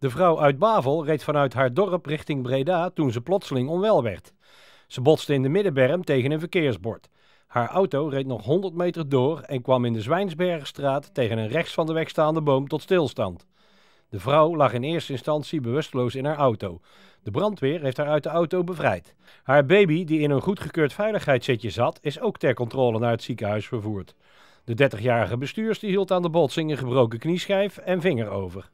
De vrouw uit Bavel reed vanuit haar dorp richting Breda toen ze plotseling onwel werd. Ze botste in de middenberm tegen een verkeersbord. Haar auto reed nog 100 meter door en kwam in de Zwijnsbergenstraat tegen een rechts van de weg staande boom tot stilstand. De vrouw lag in eerste instantie bewusteloos in haar auto. De brandweer heeft haar uit de auto bevrijd. Haar baby, die in een goedgekeurd veiligheidszitje zat, is ook ter controle naar het ziekenhuis vervoerd. De 30-jarige bestuurster hield aan de botsing een gebroken knieschijf en vinger over.